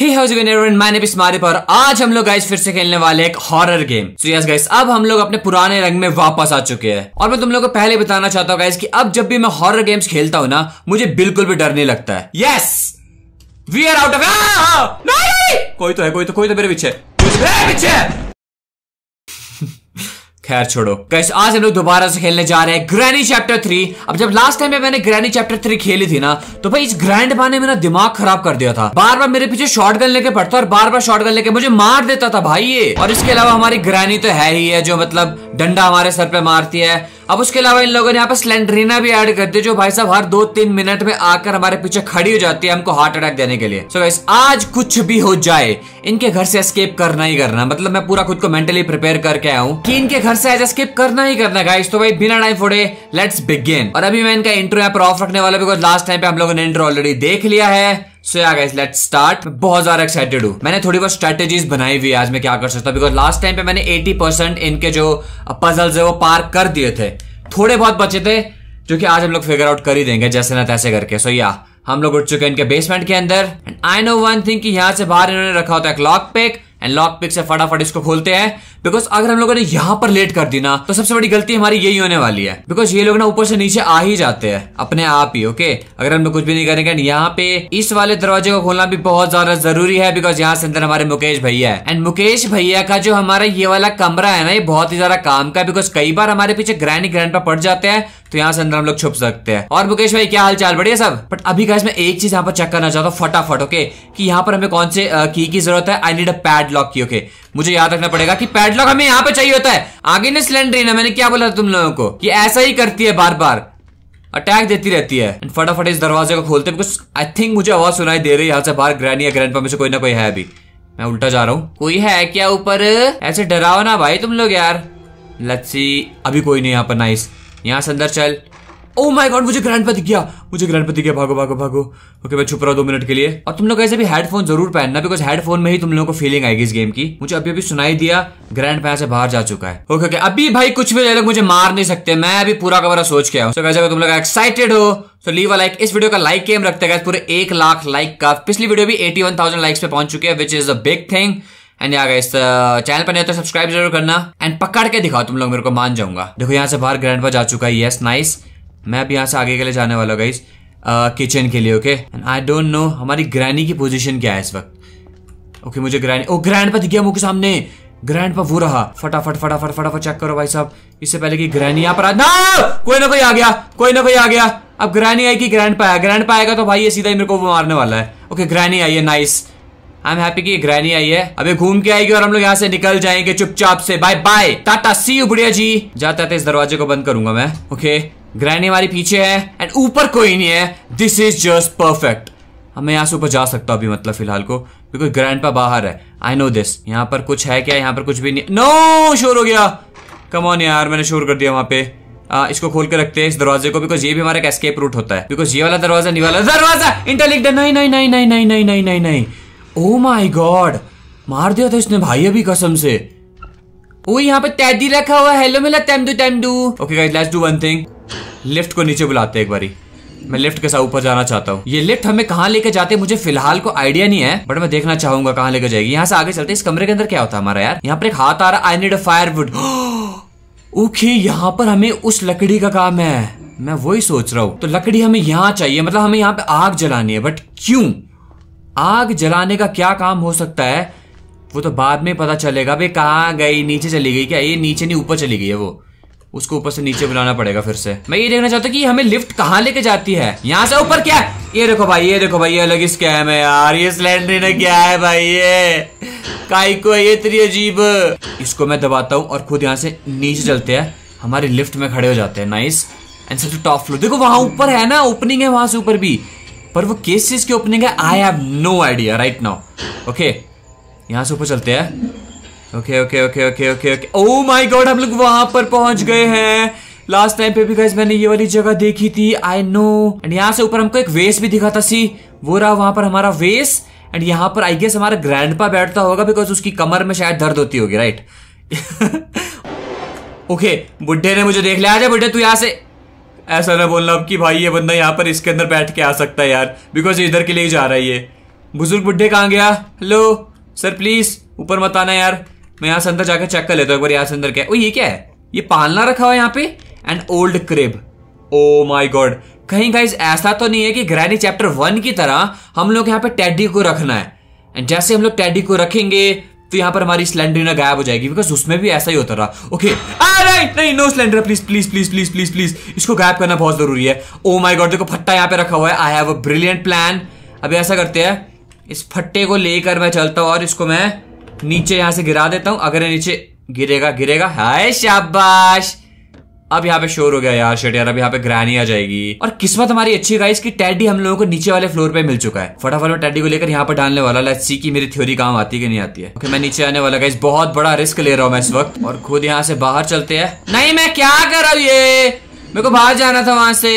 ही और आज हम लोग गाइस फिर से खेलने वाले एक horror game so yes guys अब हम लोग अपने पुराने रंग में वापस आ चुके हैं और मैं तुम लोग को पहले बताना चाहता हूँ गाइस कि अब जब भी मैं हॉरर गेम्स खेलता हूँ ना मुझे बिल्कुल भी डर नहीं लगता है yes we are out of कोई तो है कोई तो कोई तो मेरे पीछे पीछे खैर छोड़ो गैस आज हम लोग दोबारा से खेलने जा रहे हैं ग्रैनी चैप्टर थ्री अब जब लास्ट टाइम में मैंने ग्रैनी चैप्टर थ्री खेली थी ना तो भाई इस ग्रैंड पा ने मेरा दिमाग खराब कर दिया था बार बार मेरे पीछे शॉर्ट गन लेके पड़ता और बार बार शॉर्ट गन लेके मुझे मार देता था भाई ये और इसके अलावा हमारी ग्रैनी तो है ही है जो मतलब डंडा हमारे सर पे मारती है अब उसके अलावा इन लोगों ने यहाँ पर स्लेंड्रीना भी ऐड कर दी जो भाई साहब हर दो तीन मिनट में आकर हमारे पीछे खड़ी हो जाती है हमको हार्ट अटैक देने के लिए सो so आज कुछ भी हो जाए इनके घर से एस्केप करना ही करना मतलब मैं पूरा खुद को मेंटली प्रिपेयर करके आया हूँ की इनके घर से आज एस्केप करना ही करना गाइस तो भाई बिना टाइम फोड़े लेट्स बिगेन और अभी मैं इनका इंट्रो यहाँ पर ऑफ रखने वाला बिकॉज लास्ट टाइम पे हम लोगों ने इंट्रो ऑलरेडी देख लिया है सो या गाइस लेट्स स्टार्ट मैं बहुत ज्यादा एक्साइटेड हूँ मैंने थोड़ी बहुत स्ट्रेटेजीज बनाई हुई है आज मैं क्या कर सकता हूँ बिकॉज लास्ट टाइम पे मैंने 80 परसेंट इनके जो पजल्स है वो पार कर दिए थे थोड़े बहुत बचे थे जो कि आज हम लोग फिगर आउट कर ही देंगे जैसे ना तैसे करके सो so, या yeah, हम लोग उठ चुके हैं इनके बेसमेंट के अंदर and I know one thing कि यहां से बाहर इन्होंने रखा होता है एक lock pick and lock pick से फटाफट इसको खोलते हैं बिकॉज अगर हम लोगों ने यहाँ पर लेट कर दी ना तो सबसे बड़ी गलती हमारी यही होने वाली है बिकॉज ये लोग ना ऊपर से नीचे आ ही जाते हैं अपने आप ही ओके अगर हम लोग कुछ भी नहीं करेंगे यहाँ पे इस वाले दरवाजे को खोलना भी बहुत ज्यादा जरूरी है बिकॉज यहाँ से अंदर हमारे मुकेश भैया है एंड मुकेश भैया का जो हमारा ये वाला कमरा है ना ये बहुत ही ज्यादा काम का बिकॉज कई बार हमारे पीछे ग्रैंड ग्रैंड पड़ जाते हैं तो यहाँ से अंदर हम लोग छुप सकते हैं और मुकेश भाई क्या हाल चाल बढ़िया सब बट अभी का इसमें एक चीज यहाँ पर चेक करना चाहता हूँ फटाफट ओके कि यहाँ पर हमें कौन से की की जरूरत है I need a padlock की ओके मुझे याद रखना पड़ेगा कि पैड डेडलॉक हमें यहाँ पे चाहिए होता है आगे सिलेंडर ही ना मैंने क्या बोला तुम लोगों को कि ऐसा ही करती है बार बार अटैक देती रहती है फटाफट इस दरवाजे को खोलते हैं आई थिंक मुझे आवाज सुनाई दे रही है यहाँ से बाहर ग्रैनी या ग्रैंड में से कोई ना कोई है अभी मैं उल्टा जा रहा हूँ कोई है क्या ऊपर ऐसे डराओ ना भाई तुम लोग यार लच्ची अभी कोई नहीं यहाँ पर नाइस यहाँ से अंदर चल ओ माय गॉड मुझे ग्रैंड दिख गया मुझे ग्रैंड दिख गया भागो भागो भागो ओके okay, मैं छुप रहा हूँ दो मिनट के लिए और तुम लोग ऐसे भी हेडफोन जरूर पहनना बिकॉज हेडफोन में ही तुम लोगों को फीलिंग आएगी इस गेम की मुझे अभी अभी सुनाई दिया ग्रैंड पैन से बाहर जा चुका है ओके okay, ओके okay, अभी भाई कुछ भी लोग मुझे मार नहीं सकते मैं अभी पूरा का सोच के आऊँ कैसे तुम लोग एक्साइटेड हो तो लीव अ लाइक इस वीडियो का लाइक गेम रखते हैं पूरे एक लाख लाइक का पिछली वीडियो भी एटी लाइक्स पे पहुंच चुके हैं which is a big thing and या इस चैनल पर नहीं तो सब्सक्राइब जरूर करना एंड पकड़ के दिखाओ तुम लोग मेरे को मान जाऊंगा देखो यहाँ से बाहर ग्रैंड पर जा चुका है यस नाइस मैं अब यहाँ से आगे के लिए जाने वाला हूँ गाइज किचन uh, के लिए okay and I don't know हमारी ग्रैनी की पोजीशन क्या है इस वक्त ओके okay, मुझे ग्रैनी ओ ग्रैंड पर दिखा गया मुँह के सामने ग्रैंड पर वो रहा फटाफट फटाफट फटाफट चेक करो भाई साहब इससे पहले कि ग्रैनी यहाँ पर आ ना कोई ना कोई आ गया कोई ना कोई आ गया अब ग्रैनी आई आएगी ग्रैंड पर आया ग्रैंड पर आएगा तो भाई ये सीधा ही मेरे को मारने वाला है ओके ग्रैनी आई है नाइस आई एम हैप्पी कि ग्रैनी आई है अभी घूम के आएगी और हम लोग यहाँ से निकल जाएंगे चुपचाप से bye bye tata see you बुढ़िया जी जाते आते इस दरवाजे को बंद करूंगा मैं ओके okay. ग्रहणी हमारी पीछे है एंड ऊपर कोई नहीं है दिस इज जस्ट परफेक्ट अब मैं यहाँ से ऊपर जा सकता हूँ अभी मतलब फिलहाल को बिकॉज ग्रैंड पा बाहर है आई नो दिस यहाँ पर कुछ है क्या यहाँ पर कुछ भी नहीं नो no! शोर हो गया कम ऑन यार मैंने शोर कर दिया वहाँ पे आ, इसको खोल के रखते हैं इस दरवाजे को बिकॉज ये भी हमारा एक एस्केप रूट होता है बिकॉज ये वाला दरवाजा नहीं वाला दरवाजा इंटरलिक नहीं नहीं नहीं नहीं नहीं नहीं नहीं नहीं नहीं ओ माई गॉड मार दिया था इसने भाई अभी कसम से ओ यहाँ पे तैदी रखा हुआ हेलो मिला तेमदू तेमदू okay guys let's do one thing lift को नीचे बुलाते हैं एक बारी मैं लिफ्ट के साथ ऊपर जाना चाहता हूँ ये लिफ्ट हमें कहाँ लेके जाते हैं मुझे फिलहाल को आइडिया नहीं है बट मैं देखना चाहूंगा कहाँ लेके जाएगी यहाँ से आगे चलते इस कमरे के अंदर क्या होता है हमारा यार यहाँ पर एक हाथ आ रहा I need a firewood okay यहाँ पर हमें उस लकड़ी का काम है मैं वही सोच रहा हूँ तो लकड़ी हमें यहाँ चाहिए मतलब हमें यहाँ पे आग जलानी है बट क्यों आग जलाने का क्या काम हो सकता है वो तो बाद में पता चलेगा भाई कहाँ गई नीचे चली गई क्या ये नीचे नहीं ऊपर चली गई है वो उसको ऊपर से नीचे बुलाना पड़ेगा फिर से मैं ये देखना चाहता हूँ कि हमें लिफ्ट कहाँ लेके जाती है यहाँ से ऊपर क्या है ये देखो भाई ये देखो भाई ये अलग ही स्कैम है यार ये सिलेंडर ने क्या है भाई ये काई को ये तेरी अजीब इसको मैं दबाता हूँ और खुद यहाँ से नीचे चलते हैं हमारे लिफ्ट में खड़े हो जाते हैं nice and such top floor देखो वहां ऊपर है ना ओपनिंग है वहां से ऊपर भी पर वो केस चीज की ओपनिंग है I have no idea right now okay यहाँ से ऊपर चलते हैं okay okay okay okay okay okay oh my god हम लोग वहां पर पहुंच गए हैं लास्ट टाइम पे भी गाइज मैंने ये वाली जगह देखी थी आई नो एंड यहाँ से ऊपर हमको एक वेस भी दिखा था सी वो रहा वहां पर हमारा वेस एंड यहाँ पर आई गेस हमारा ग्रैंडपा बैठता होगा बिकॉज उसकी कमर में शायद दर्द होती होगी राइट ओके बुढ़े ने मुझे देख लिया आजा बुढ़े तू यहाँ से ऐसा ना बोलना अब कि भाई ये बंदा यहाँ पर इसके अंदर बैठ के आ सकता है यार बिकॉज इधर के लिए ही जा रहा है ये बुजुर्ग बुढ़े कहाँ गया हेलो सर प्लीज ऊपर मत आना यार मैं यहाँ से अंदर जाकर चेक कर लेता हूँ एक बार यहाँ से अंदर क्या है ये क्या है ये पालना रखा हुआ है यहाँ पे and old crib oh my god कहीं गाइज ऐसा तो नहीं है कि ग्रैनी चैप्टर वन की तरह हम लोग यहाँ पे टैडी को रखना है एंड जैसे हम लोग टैडी को रखेंगे तो यहाँ पर हमारी स्लेंडरीना गायब हो जाएगी बिकॉज उसमें भी ऐसा ही होता रहा ओके राइट नहीं no slender please please please please please please इसको गायब करना बहुत जरूरी है ओ माई गॉड देखो फट्टा यहाँ पे रखा हुआ है I have a brilliant plan अभी ऐसा करते हैं इस फट्टे को लेकर मैं चलता हूँ और इसको मैं नीचे यहां से गिरा देता हूं अगर नीचे गिरेगा गिरेगा हाय शाबाश अब यहाँ पे शोर हो गया यार शेट यार अब यहाँ पे ग्रहणी आ जाएगी और किस्मत हमारी अच्छी गाइस कि टैडी हम लोगों को नीचे वाले फ्लोर पे मिल चुका है फटाफट में टैडी को लेकर यहाँ पर डालने वाला लेट्स सी की मेरी थ्योरी काम आती कि नहीं आती है ओके मैं नीचे आने वाला गाइस बहुत बड़ा रिस्क ले रहा हूँ मैं इस वक्त और खुद यहाँ से बाहर चलते है नहीं मैं क्या कर रहा हूँ ये मेरे को बाहर जाना था वहां से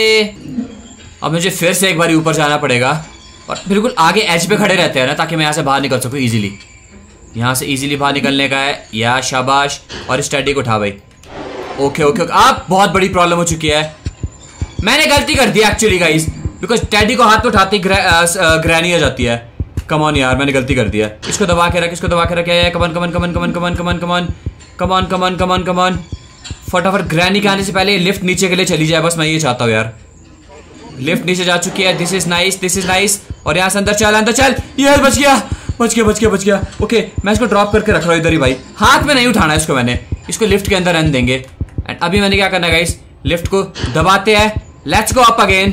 अब मुझे फिर से एक बार ऊपर जाना पड़ेगा और बिल्कुल आगे एज पे खड़े रहते हैं ना ताकि मैं यहाँ से बाहर निकल सकूँ इजिली यहाँ से इजीली बाहर निकलने का है या शाबाश और स्टडी को उठा भाई ओके ओके ओके आप बहुत बड़ी प्रॉब्लम हो चुकी है मैंने गलती कर दी एक्चुअली गाइस बिकॉज टैडी को हाथ में उठाते ग्रैनी आ जाती है कमॉन यार मैंने गलती कर दिया इसको दबा के रख इसको दबा के रखे कमान कमन कमन कमन कमान कमान कमान कमान कमान कमान कमान फटाफट ग्रैनी के आने से पहले लिफ्ट नीचे के लिए चली जाए बस मैं ये चाहता हूँ यार लिफ्ट नीचे जा चुकी है this is nice this is nice और यहाँ से अंदर चल अंदर चल ये बच गया बच गया बच गया बच गया ओके मैं इसको ड्रॉप करके रख रहा हूँ इधर ही भाई हाथ में नहीं उठाना इसको मैंने इसको लिफ्ट के अंदर रन देंगे एंड अभी मैंने क्या करना गाइस लिफ्ट को दबाते हैं let's go up again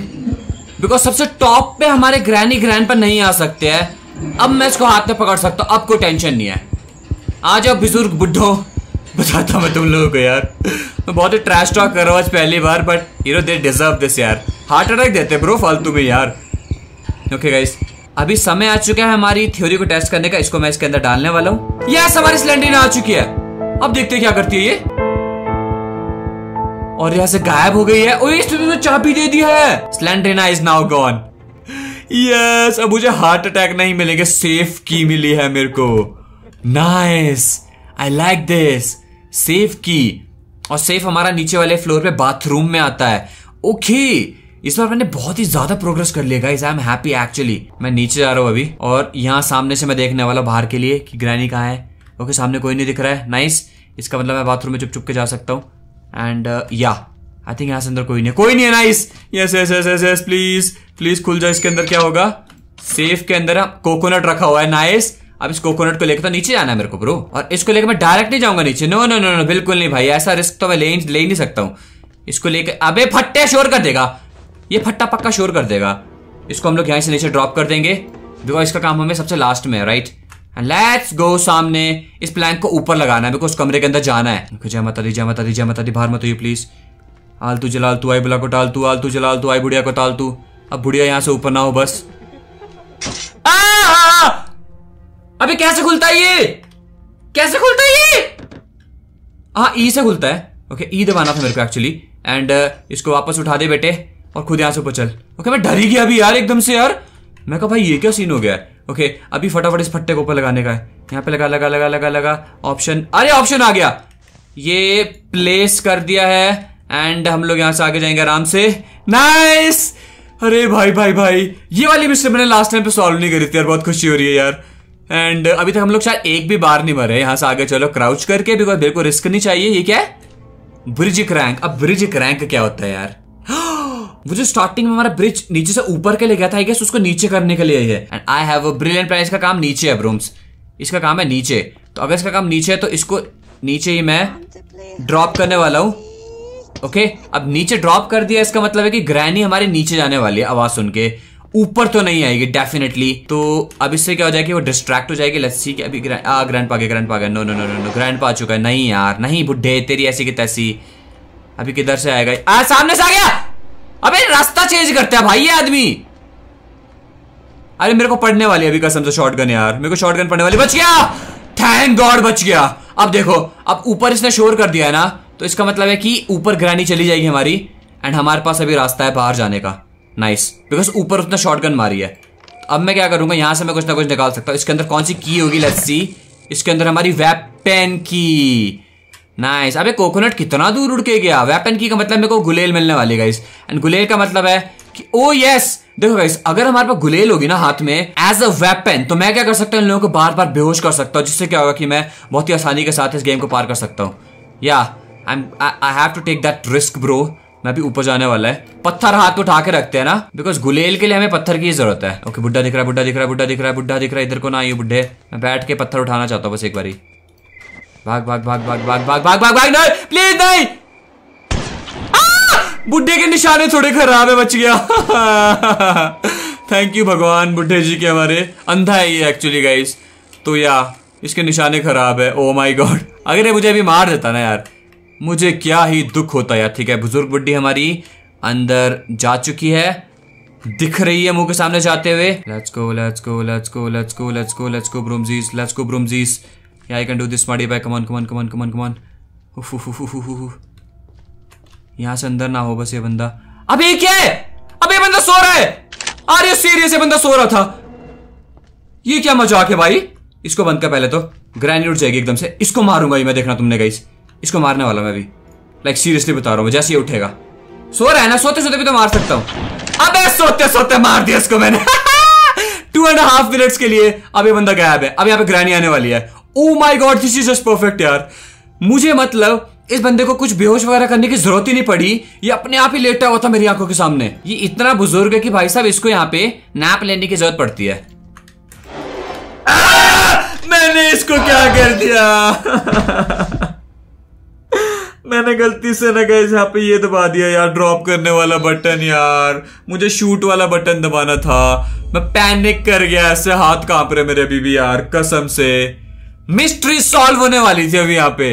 because सबसे टॉप पे हमारे ग्रैनी ग्रैंड पर नहीं आ सकते हैं अब मैं इसको हाथ में पकड़ सकता हूँ अब कोई टेंशन नहीं है आ जाओ बुजुर्ग बुढ़ो बताता मैं तुम लोगों को यार मैं बहुत ही ट्रैश टॉक कर रहा हूँ आज पहली बार but you know they deserve this यार हार्ट अटैक देते ब्रो फालतू में यार ओके okay, गाइस अभी समय आ चुका है हमारी थ्योरी को टेस्ट करने का इसको मैं इसके अंदर डालने वाला हूँ यस हमारी सिलेंडरिन आ चुकी है अब देखते हैं क्या करती है ये और यहाँ से गायब हो गई है और इसने तो चाबी दे दी है Slendrina is now gone yes अब मुझे हार्ट अटैक नहीं मिलेंगे सेफ की मिली है मेरे को nice I like this safe की और सेफ हमारा नीचे वाले फ्लोर पे बाथरूम में आता है ओके okay. इस बार मैंने बहुत ही ज्यादा प्रोग्रेस कर लिया guys I am happy actually मैं नीचे जा रहा हूँ अभी और यहाँ सामने से मैं देखने वाला बाहर के लिए कि ग्रैनी कहाँ है ओके सामने कोई नहीं दिख रहा है नाइस इसका मतलब मैं बाथरूम में चुप चुप के जा सकता हूँ एंड या आई थिंक यहाँ से अंदर कोई नहीं कोई नहीं है nice yes yes yes yes yes please please खुल जाओ इसके अंदर क्या होगा सेफ के अंदर कोकोनट रखा हुआ है नाइस अब इस कोकोनट को लेकर तो नीचे जाना है मेरे को ब्रो और इसको लेकर मैं डायरेक्ट नहीं जाऊंगा नीचे नो नो नो नो बिल्कुल नहीं भाई ऐसा रिस्क तो मैं ले, ले नहीं सकता हूँ इसको लेकर अबे फट्टे शोर कर देगा ये फट्टा पक्का शोर कर देगा इसको हम लोग यहाँ से नीचे ड्रॉप कर देंगे बिकॉज इसका काम हमें सबसे लास्ट में है राइट लेट्स गो सामने इस प्लैंक को ऊपर लगाना है बिकॉज कमरे के अंदर जाना है जय माता दी जय माता दी जय माता दी बाहर मत होइए प्लीज आलतू तू आई बुला को टाल तू आलतू तू आई बुढ़िया को टाल तू अब बुढ़िया यहाँ से ऊपर ना हो बस अभी कैसे खुलता है ये कैसे खुलता है ये हाँ ई से खुलता है ओके ई दबाना था मेरे को एक्चुअली एंड uh, इसको वापस उठा दे बेटे और खुद यहाँ से ऊपर चल ओके मैं डर ही गया अभी यार एकदम से यार मैं कहा भाई ये क्या सीन हो गया है ओके अभी फटाफट इस फट्टे को ऊपर लगाने का है यहाँ पे लगा लगा लगा लगा लगा ऑप्शन अरे ऑप्शन आ गया ये प्लेस कर दिया है एंड हम लोग यहाँ से आगे जाएंगे आराम से नाइस अरे भाई भाई भाई ये वाली मिस्टर मैंने लास्ट टाइम पे सॉल्व नहीं करी थी यार बहुत खुशी हो रही है यार एंड अभी तक हम लोग शायद एक भी बार नहीं मरे यहाँ से आगे चलो क्राउच करके बिकॉज मेरे को रिस्क नहीं चाहिए ये क्या है ब्रिज क्रैंक अब ब्रिज क्रैंक क्या होता है यार वो जो स्टार्टिंग में हमारा ब्रिज नीचे से ऊपर के लिए गया था उसको नीचे करने के लिए and I have a brilliant plan इसका काम नीचे है ब्रूम्स इसका काम है नीचे तो अगर इसका काम नीचे है तो इसको नीचे ही मैं ड्रॉप करने वाला हूँ ओके okay, अब नीचे ड्रॉप कर दिया इसका मतलब है कि ग्रैनी हमारे नीचे जाने वाली है आवाज सुन के ऊपर तो नहीं आएगी डेफिनेटली तो अब इससे क्या हो जाएगी वो डिस्ट्रैक्ट हो जाएगी लस्सी की अभी ग्रैंड पागे ग्रैंड पागे no no no no no grandpa चुका है नहीं यार नहीं बुढ़े तेरी ऐसी की तैसी अभी किधर से आएगा आ सामने से आ गया अबे रास्ता चेंज करता है भाई ये आदमी अरे मेरे को पढ़ने वाली अभी कसम से गन यार मेरे को गन पढ़ने वाली बच गया थैंक गॉड बच गया अब देखो अब ऊपर इसने शोर कर दिया है ना तो इसका मतलब है कि ऊपर ग्रानी चली जाएगी हमारी एंड हमारे पास अभी रास्ता है बाहर जाने का नाइस बिकॉज ऊपर उसने गन मारी है अब मैं क्या करूंगा यहां से मैं कुछ ना कुछ निकाल सकता हूँ इसके अंदर कौन सी की होगी लस्सी इसके अंदर हमारी वेपन की नाइस अबे कोकोनट कितना दूर उड़ के गया वेपन की का मतलब मेरे को गुलेल मिलने वाली गाइस एंड गुलेल का मतलब है कि ओ oh, यस देखो गाइस अगर हमारे पास गुलेल होगी ना हाथ में एज अ वेपन तो मैं क्या कर सकता हूँ इन लोगों को बार बार बेहोश कर सकता हूँ जिससे क्या होगा कि मैं बहुत ही आसानी के साथ इस गेम को पार कर सकता हूँ या I have to take that risk bro मैं भी ऊपर जाने वाला है पत्थर हाथ में उठा के रखते हैं ना बिकॉज गुलेल के लिए हमें पत्थर की जरूरत है ओके बुढ़ा दिख रहा है बुढ़ा दिख रहा है बुढ़ा दिख रहा है बुढ़ा दिख रहा है इधर को ना आई बुढ़े मैं बैठ के पत्थर उठाना चाहता हूँ बस एक बारी भाग भाग भाग भाग भाग भाग भाग भाग भाग नहीं प्लीज नहीं बुढ़े के निशाने थोड़े खराब है बच गया थैंक यू भगवान बुढ़े जी के हमारे अंधा है ये एक्चुअली गाइस तो या इसके निशाने खराब है ओ माय गॉड अगर ये मुझे अभी मार देता ना यार मुझे क्या ही दुख होता यार ठीक है बुजुर्ग बुढ़ी हमारी अंदर जा चुकी है दिख रही है मुंह के सामने जाते हुए let's go let's go let's go let's go let's go let's go ब्रोमजीस लेट्स गो ब्रोमजीस Yeah, I can do this smarty bag. Come on, come on, come on, come on, come on. यहाँ से अंदर ना हो बस ये बंदा अब ये क्या है अब ये बंदा सो रहा है अरे यू सीरियस ये बंदा सो रहा था ये क्या मजाक है भाई इसको बंद कर पहले तो ग्रैंड जाएगी एकदम से इसको मारूंगा ये मैं देखना तुमने गई इसको मारने वाला मैं अभी लाइक सीरियसली बता रहा हूँ जैसे ये उठेगा सो रहा है ना सोते सोते भी तो मार सकता हूँ अब सोते सोते मार दिया इसको मैंने टू एंड हाफ मिनट्स के लिए अब ये बंदा गायब है अब यहाँ पे ग्रैनी आने वाली है oh my god this is just perfect यार मुझे मतलब इस बंदे को कुछ बेहोश वगैरह करने की जरूरत ही नहीं पड़ी ये अपने आप ही लेटा हुआ था मेरी आंखों के सामने ये इतना बुजुर्ग है कि भाई साहब इसको यहाँ पे नैप लेने की जरूरत पड़ती है मैंने इसको क्या कर दिया मैंने गलती से ना गए यहाँ पे ये दबा दिया यार ड्रॉप करने वाला बटन यार मुझे शूट वाला बटन दबाना था मैं पैनिक कर गया ऐसे हाथ कांप रहे मेरे अभी भी यार कसम से मिस्ट्री सॉल्व होने वाली थी अभी यहाँ पे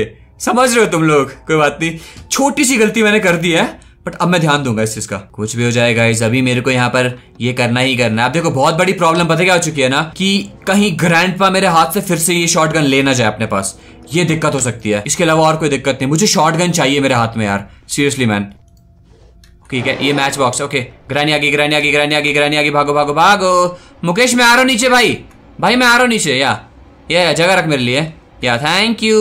समझ रहे हो तुम लोग कोई बात नहीं छोटी सी गलती मैंने कर दी है बट अब मैं ध्यान दूंगा इस चीज का कुछ भी हो जाएगा इस अभी मेरे को यहाँ पर ये करना ही करना है अब देखो बहुत बड़ी प्रॉब्लम पता क्या हो चुकी है ना कि कहीं ग्रैंड पा मेरे हाथ से फिर से ये शॉर्ट गन लेना जाए अपने पास ये दिक्कत हो सकती है इसके अलावा और कोई दिक्कत नहीं मुझे शॉर्ट गन चाहिए मेरे हाथ में यार सीरियसली मैन ठीक है ये मैच बॉक्स ओके ग्रैनी आगे ग्रैनी आगे ग्रैनी आगे ग्रैनी आगे भागो भागो भागो मुकेश मैं आ रहा हूँ नीचे भाई भाई मैं आ रहा हूँ नीचे यार ये जगह रख मेरे लिए या थैंक यू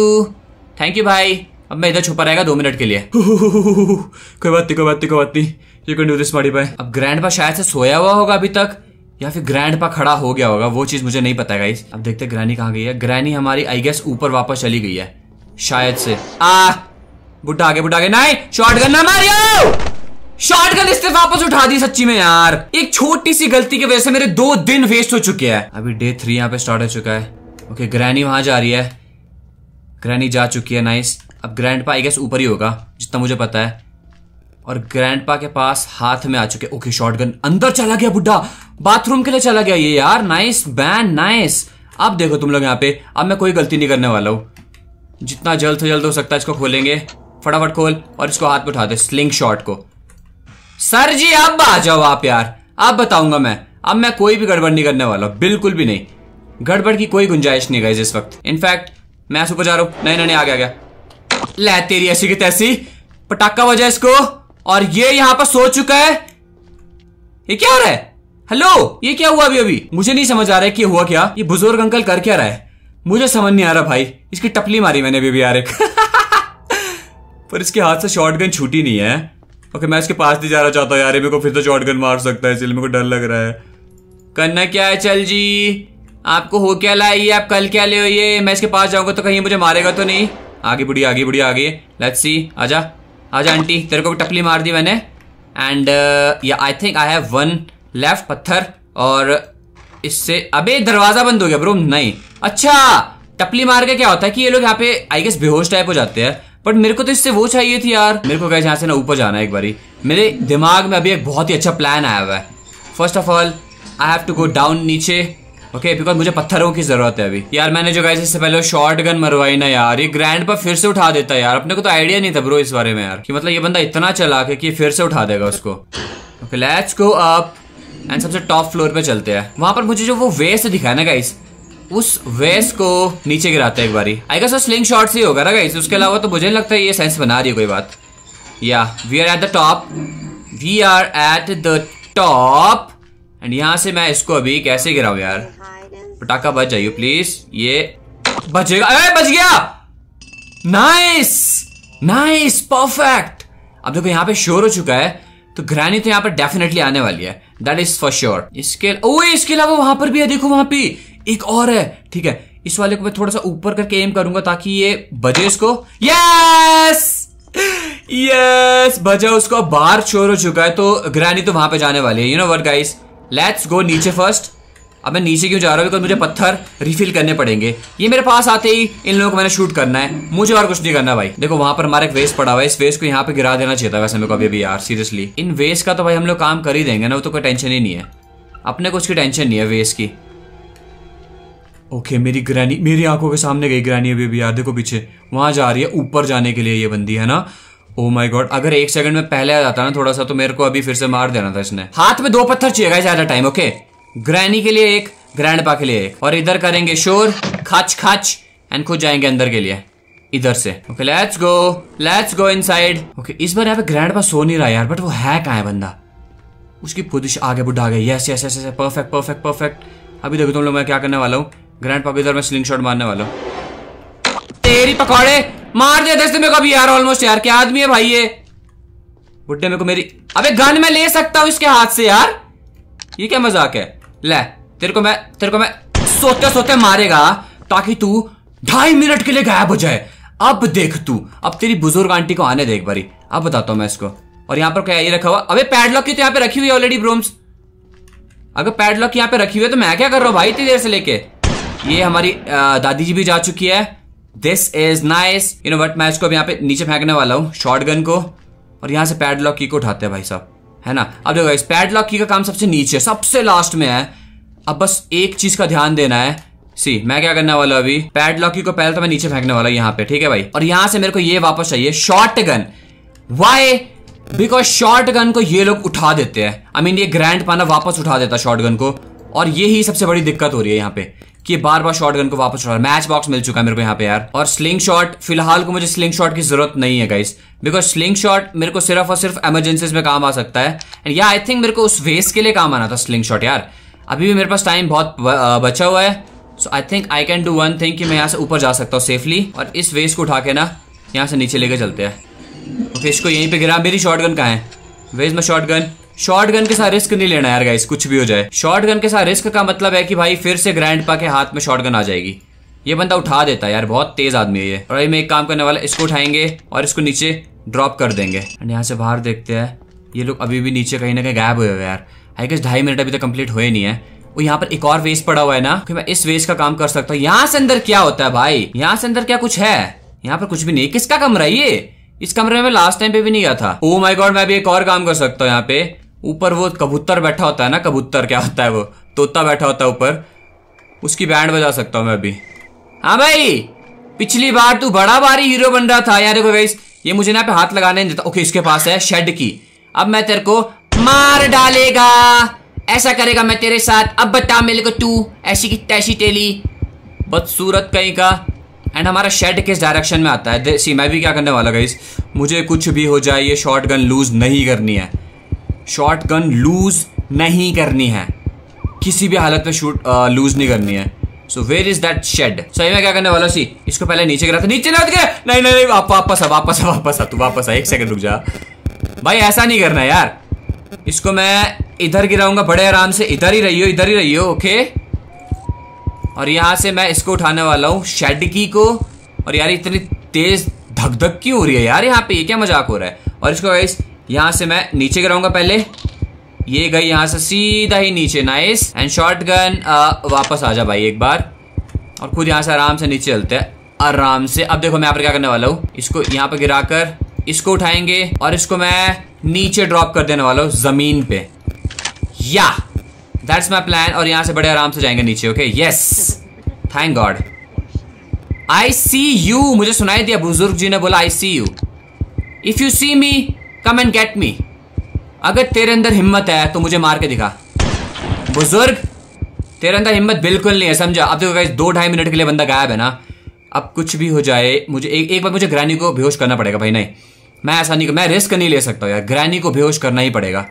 थैंक यू भाई अब मैं इधर छुपा रहेगा दो मिनट के लिए कोई बात नहीं कोई बात नहीं कोई बात नहीं यू कैन डू दिस माड़ी भाई अब ग्रैंड पा शायद से सोया हुआ होगा अभी तक या फिर ग्रैंड पा खड़ा हो गया होगा वो चीज मुझे नहीं पता गाइस अब देखते ग्रैनी कहाँ गई है ग्रैनी हमारी आई गेस ऊपर वापस चली गई है शायद से आ बुटा आगे बुटा आगे नहीं शॉर्ट गन ना मारियो शॉर्ट गन इससे वापस उठा दी सच्ची में यार एक छोटी सी गलती की वजह से मेरे दो दिन वेस्ट हो चुके हैं अभी डे थ्री यहाँ पे स्टार्ट हो चुका है ओके ग्रैनी वहां जा रही है ग्रैनी जा चुकी है नाइस अब ग्रैंड पा आई गेस ऊपर ही होगा जितना मुझे पता है और ग्रैंड पा के पास हाथ में आ चुके ओके शॉर्ट गन अंदर चला गया बुढ़ा बाथरूम के लिए चला गया ये यार नाइस बैन नाइस अब देखो तुम लोग यहाँ पे अब मैं कोई गलती नहीं करने वाला हूँ जितना जल्द से जल्द हो सकता है इसको खोलेंगे फटाफट खोल और इसको हाथ में उठा दे स्लिंग शॉट को सर जी अब आ जाओ आप यार अब बताऊंगा मैं अब मैं कोई भी गड़बड़ नहीं करने वाला बिल्कुल भी नहीं गड़बड़ की कोई गुंजाइश नहीं गई इस वक्त इनफैक्ट मैं सुपर जा रहा हूं नहीं नहीं आ गया ले तेरी ऐसी की तैसी पटाखा वजह इसको और ये यहां पर सो चुका है ये क्या हो रहा है हेलो ये क्या हुआ अभी अभी मुझे नहीं समझ आ रहा है कि हुआ क्या ये बुजुर्ग अंकल कर क्या रहा है मुझे समझ नहीं आ रहा भाई इसकी टपली मारी मैंने अभी भी यार एक पर इसके हाथ से शॉर्ट गन छूटी नहीं है ओके मैं इसके पास नहीं जा रहा चाहता हूँ यार मेरे को फिर से शॉर्ट गन मार सकता है इसलिए मेरे को डर लग रहा है करना क्या है चल जी आपको हो क्या लाइए ये आप कल क्या ले ये मैं इसके पास जाऊंगा तो कहीं मुझे मारेगा तो नहीं आगे बुढ़िया आगे बुढ़िया आगे लेट्स सी आजा आजा आंटी तेरे को टपली मार दी मैंने एंड या I think I have one left पत्थर और इससे अबे दरवाजा बंद हो गया ब्रो नहीं अच्छा टपली मार के क्या होता है कि ये लोग यहाँ पे आई गेस बेहोश टाइप हो जाते हैं बट मेरे को तो इससे वो चाहिए थी यार मेरे को कैसे यहाँ से ना ऊपर जाना है एक बारी मेरे दिमाग में अभी एक बहुत ही अच्छा प्लान आया हुआ है first of all I have to go down नीचे ओके बिकॉज मुझे पत्थरों की जरूरत है अभी यार मैंने जो गाइस इससे पहले शॉर्ट गन मरवाई ना यार ये ग्रैंड पर फिर से उठा देता है यार अपने को तो आइडिया नहीं था ब्रो इस बारे में यार कि मतलब ये बंदा इतना चला के कि फिर से उठा देगा उसको okay let's go up and सबसे टॉप फ्लोर पे चलते हैं वहां पर मुझे जो वो वेस्ट दिखा है ना गाइस उस वेस को नीचे गिराते हैं एक बारी आई गेस वो स्लिंग शॉट से ही होगा ना गाइस उसके अलावा तो मुझे नहीं लगता ये सेंस बना रही है कोई बात या we are at the top we are at the top and यहाँ से मैं इसको अभी कैसे गिराऊ यार पटाखा बच जाइयो प्लीज ये बचेगा अरे बच गया नाइस नाइस परफेक्ट अब देखो यहाँ पे शोर हो चुका है तो ग्रैनी तो यहाँ पर डेफिनेटली आने वाली है दैट इज फॉर श्योर इसके ओ इसके अलावा वहां पर भी है देखो वहां पे एक और है ठीक है इस वाले को मैं थोड़ा सा ऊपर करके एम करूंगा ताकि ये बजे इसको यस यस बजे उसको बाहर शोर हो चुका है तो ग्रैनी तो वहां पर जाने वाली है you know what guys let's go नीचे फर्स्ट अब मैं नीचे क्यों जा रहा हूँ बिकॉज मुझे पत्थर रिफिल करने पड़ेंगे ये मेरे पास आते ही इन लोगों को मैंने शूट करना है मुझे और कुछ नहीं करना भाई देखो वहां पर हमारा एक वेस्ट पड़ा हुआ है इस वेस्ट को यहाँ पे गिरा देना चाहिए था वैसे मेरे को अभी अभी यार सीरियसली इन वेस्ट का तो भाई हम लोग काम कर ही देंगे ना वो तो कोई टेंशन ही नहीं है अपने कुछ की टेंशन नहीं है वेस्ट की ओके okay, मेरी ग्रैनी मेरी आंखों के सामने गई ग्रैनी अभी अभी यार देखो पीछे वहां जा रही है ऊपर जाने के लिए ये बंदी है ना ओ माय गॉड अगर एक सेकंड में पहले आ जाता ना थोड़ा सा तो मेरे को अभी फिर से मार देना था इसने हाथ में दो पत्थर चाहिए ज्यादा टाइम ओके ग्रैनी के लिए एक ग्रैंड के लिए एक और इधर करेंगे शोर खच खच एंड खुद जाएंगे अंदर के लिए इधर से okay let's go let's go in okay इस बार यहाँ पे ग्रैंड सो नहीं रहा यार बट वो है कहा है बंदा उसकी पोजिशन आगे बुढ़ा गई yes yes yes perfect perfect perfect अभी देखो तुम लोग मैं क्या करने वाला हूँ ग्रैंड पा इधर मैं स्लिंग शॉट मारने वाला हूँ तेरी पकौड़े मार दिया दस को अभी यार ऑलमोस्ट यार क्या आदमी है भाई ये बुढ़े मेरे को मेरी अबे गन मैं ले सकता हूं इसके हाथ से यार ये क्या मजाक है ले तेरे को मैं तेरे को मैं सोते सोते मारेगा ताकि तू ढाई मिनट के लिए गायब हो जाए अब देख तू अब तेरी बुजुर्ग आंटी को आने देख बारी अब बताता हूं मैं इसको और यहां पर क्या ये रखा हुआ अबे पैडलॉक की तो यहां पे रखी हुई है ऑलरेडी ब्रोम्स अगर पैडलॉक यहां पे रखी हुई है तो मैं क्या कर रहा हूं भाई इतनी देर से लेके ये हमारी दादी जी भी जा चुकी है this is nice you know but मैं इसको यहाँ पे नीचे फेंकने वाला हूँ शॉर्ट गन को और यहाँ से पैडलॉक की को उठाते हैं भाई साहब है ना अब देखो इस पैडलॉक की का काम सबसे नीचे सबसे लास्ट में है अब बस एक चीज का ध्यान देना है सी मैं क्या करने वाला अभी पैडलॉक की को पहले तो मैं नीचे फेंकने वाला यहाँ पे ठीक है भाई और यहां से मेरे को ये वापस चाहिए shotgun why because shotgun को ये लोग उठा देते हैं आई मीन ये ग्रैंड पाना वापस उठा देता शॉर्ट गन को और ये ही सबसे बड़ी दिक्कत हो रही है यहाँ पे कि बार बार शॉट गन को वापस उठा मैच बॉक्स मिल चुका है मेरे को यहाँ पे यार और स्लिंग शॉट फिलहाल को मुझे स्लिंग शॉट की जरूरत नहीं है गाइस बिकॉज स्लिंग शॉट मेरे को सिर्फ और सिर्फ एमरजेंसी में काम आ सकता है एंड या आई थिंक मेरे को उस वेस के लिए काम आना था स्लिंग शॉट यार अभी भी मेरे पास टाइम बहुत बचा हुआ है so I think I can do one thing कि मैं यहाँ से ऊपर जा सकता हूँ सेफली और इस वेस को उठा के ना यहाँ से नीचे लेके चलते हैं फिर इसको यहीं पे गिरा मेरी शॉर्ट गन कहाँ है वेज में शॉर्ट गन शॉर्ट गन के साथ रिस्क नहीं लेना यार गाइस कुछ भी हो जाए शॉर्ट गन के साथ रिस्क का मतलब है कि भाई फिर से ग्रैंड पा के हाथ में शॉर्ट गन आ जाएगी ये बंदा उठा देता है यार बहुत तेज आदमी है ये और अभी मैं एक काम करने वाला इसको उठाएंगे और इसको नीचे ड्रॉप कर देंगे एंड यहाँ से बाहर देखते हैं ये लोग अभी भी नीचे कहीं ना कहीं गायब हुए हुए यार आई गेस ढाई मिनट अभी तक कम्प्लीट हुए नहीं है वो यहाँ पर एक और वेस्ट पड़ा हुआ है ना कि मैं इस वेस्ट का काम कर सकता हूँ यहाँ से अंदर क्या होता है भाई यहाँ से अंदर क्या कुछ है यहाँ पर कुछ भी नहीं किसका कमरा ये इस कमरे में लास्ट टाइम पे भी नहीं गया था ओ माय गॉड मैं भी एक और काम कर सकता हूँ यहाँ पे ऊपर वो कबूतर बैठा होता है ना कबूतर क्या होता है वो तोता बैठा होता है ऊपर उसकी बैंड बजा सकता हूँ मैं अभी हाँ भाई पिछली बार तू बड़ा भारी हीरो बन रहा था यार ये मुझे ना पे हाथ लगाने नहीं देता ओके इसके पास है शेड की अब मैं तेरे को मार डालेगा ऐसा करेगा मैं तेरे साथ अब बता मेरे को तू ऐसी की तैसी तेली बदसूरत कहीं का एंड हमारा शेड किस डायरेक्शन में आता है सी मैं भी क्या करने वाला गई मुझे कुछ भी हो जाए ये शॉर्ट गन लूज नहीं करनी है शॉर्ट गन लूज़ नहीं करनी है किसी भी हालत में शूट लूज़ नहीं करनी है so where is that shed सही में क्या करने वाला सी इसको पहले नीचे गिरा था नीचे ना गया नहीं नहीं नहीं वापस आ वापस आ वापस आ तू वापस आ एक सेकंड रुक जा भाई ऐसा नहीं करना यार इसको मैं इधर गिराऊंगा बड़े आराम से इधर ही रहियो इधर ही रहियो ओके और यहां से मैं इसको उठाने वाला हूँ शेड की को और यार इतनी तेज धक धक क्यों हो रही है यार यहाँ पे ये क्या मजाक हो रहा है और इसको यहाँ से मैं नीचे गिराऊंगा पहले ये गई यहाँ से सीधा ही नीचे नाइस एंड शॉर्ट गन वापस आ जा भाई एक बार और खुद यहाँ से आराम से नीचे चलते हैं आराम से अब देखो मैं यहाँ पर क्या करने वाला हूँ इसको यहाँ पर गिरा कर इसको उठाएंगे और इसको मैं नीचे ड्रॉप कर देने वाला हूँ ज़मीन पे या दैट्स माई प्लान और यहाँ से बड़े आराम से जाएंगे नीचे okay yes thank god I see you मुझे सुनाई दिया बुजुर्ग जी ने बोला I see you if you see me come and get me अगर तेरे अंदर हिम्मत है तो मुझे मार के दिखा बुजुर्ग तेरे अंदर हिम्मत बिल्कुल नहीं है समझा अब देखो गाइस दो ढाई मिनट के लिए बंदा गायब है ना अब कुछ भी हो जाए मुझे एक एक बार मुझे ग्रैनी को बेहोश करना पड़ेगा भाई नहीं मैं ऐसा नहीं मैं रिस्क नहीं ले सकता यार ग्रैनी को बेहोश करना ही पड़ेगा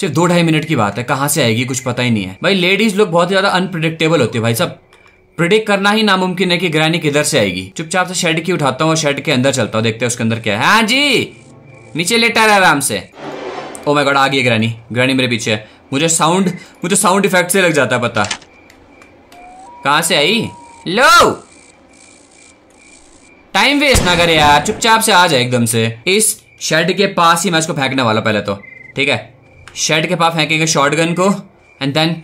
सिर्फ दो ढाई मिनट की बात है कहाँ से आएगी कुछ पता ही नहीं है भाई लेडीज लोग बहुत ज़्यादा अनप्रडिक्टेबल होती है भाई सब प्रिडिक्ट करना ही नामुमकिन है कि ग्रैनी किधर से आएगी चुपचाप से शेड की उठाता हूँ और शेड के अंदर चलता हूँ देखते हैं उसके अंदर क्या है हाँ जी नीचे लेटा रहा आराम से ओ माय गॉड आ गई ग्रैनी ग्रैनी मेरे पीछे है मुझे साउंड मुझे साउंड इफेक्ट से लग जाता है पता कहाँ से आई लो टाइम वेस्ट ना करे यार चुपचाप से आ जाए एकदम से इस शेड के पास ही मैं इसको फेंकने वाला पहले तो ठीक है शेड के पास फेंकेंगे गन को एंड देन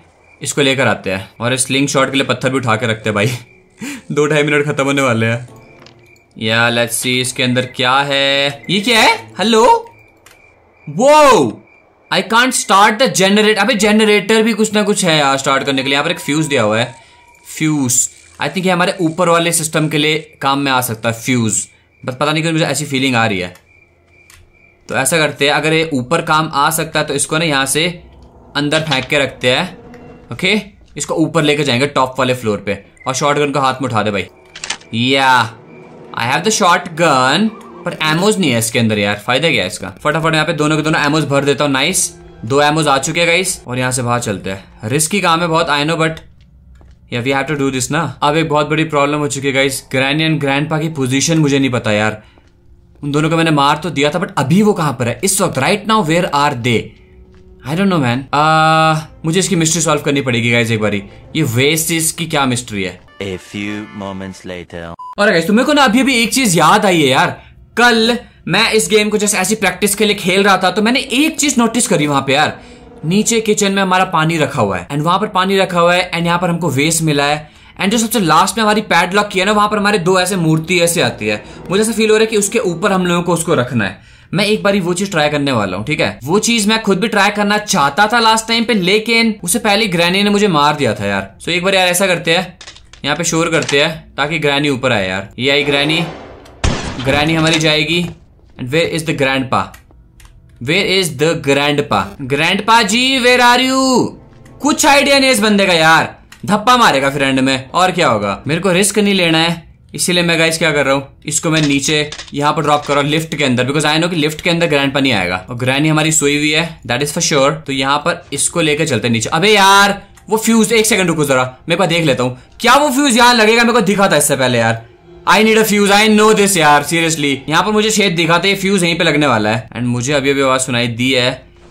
इसको लेकर आते हैं और इस स्लिंग शॉट के लिए पत्थर भी उठा के रखते हैं भाई दो ढाई मिनट खत्म होने वाले हैं या लेट्स सी इसके अंदर क्या है ये क्या है हेलो वो I can't start the generator अबे जनरेटर भी कुछ ना कुछ है यार स्टार्ट करने के लिए यहाँ पर एक फ्यूज दिया हुआ है फ्यूज आई थिंक ये हमारे ऊपर वाले सिस्टम के लिए काम में आ सकता है फ्यूज बस पता नहीं क्यों मुझे ऐसी फीलिंग आ रही है तो ऐसा करते हैं अगर ये ऊपर काम आ सकता है तो इसको ना यहाँ से अंदर फेंक के रखते हैं ओके इसको ऊपर लेके जाएंगे टॉप वाले फ्लोर पे और शॉर्ट गन को हाथ में उठा दे भाई या I have the shotgun पर एमोज नहीं है इसके अंदर यार फायदा क्या है इसका फटाफट यहाँ पे दोनों के दोनों एमोज भर देता हूँ नाइस दो एमोज आ चुके हैं गाइस और यहाँ से बाहर चलते हैं रिस्की काम है बहुत I know but yeah we have to do this ना अब एक बहुत बड़ी प्रॉब्लम हो चुकी है गाइस ग्रैंड एंड ग्रैंड की पोजिशन मुझे नहीं पता यार उन दोनों को मैंने मार तो दिया था बट अभी वो कहाँ पर है इस वक्त right now where are they I don't know man मुझे इसकी मिस्ट्री सॉल्व करनी पड़ेगी गाइज एक बारी ये वेस्ट इसकी क्या मिस्ट्री है A few moments later. और गाइस तुम्हें को ना अभी अभी एक चीज याद आई है यार कल मैं इस गेम को जैसे ऐसी प्रैक्टिस के लिए खेल रहा था तो मैंने एक चीज नोटिस करी वहां पे यार नीचे किचन में हमारा पानी रखा हुआ है एंड वहां पर पानी रखा हुआ है एंड यहाँ पर हमको वेस्ट मिला है एंड जो सबसे लास्ट में हमारी पैडलॉक की है ना वहां पर हमारे दो ऐसे मूर्ति ऐसे आती है मुझे ऐसा फील हो रहा है कि उसके ऊपर हम लोगों को उसको रखना है मैं एक बार वो चीज ट्राई करने वाला हूँ ठीक है वो चीज मैं खुद भी ट्राई करना चाहता था लास्ट टाइम पे लेकिन उससे पहले ग्रैनी ने मुझे मार दिया था यार सो एक बार यार ऐसा करते हैं यहाँ पे शोर करते हैं ताकि ग्रैनी ऊपर आए यार ये आई ग्रैनी ग्रैनी हमारी जाएगी and where is the grandpa where is the grandpa grandpa ji where are you कुछ आइडिया नहीं इस बंदे का यार धप्पा मारेगा फ्रेंड में और क्या होगा मेरे को रिस्क नहीं लेना है इसीलिए मैं गाइस क्या कर रहा हूँ इसको मैं नीचे यहाँ पर ड्रॉप कर रहा हूँ लिफ्ट के अंदर बिकॉज आई नो कि लिफ्ट के अंदर ग्रैंड पा नहीं आएगा और ग्रैनी हमारी सोई हुई है दैट इज फॉर श्योर तो यहाँ पर इसको लेकर चलते नीचे अबे यार वो फ्यूज एक सेकंड रुको जरा मेरे पास देख लेता हूँ क्या वो फ्यूज यहाँ लगेगा मेरे को दिखा था इससे पहले यार I need a fuse I know this यार सीरियसली यहाँ पर मुझे छेद दिखा था ये फ्यूज यहीं पे लगने वाला है एंड मुझे अभी अभी आवाज सुनाई दी है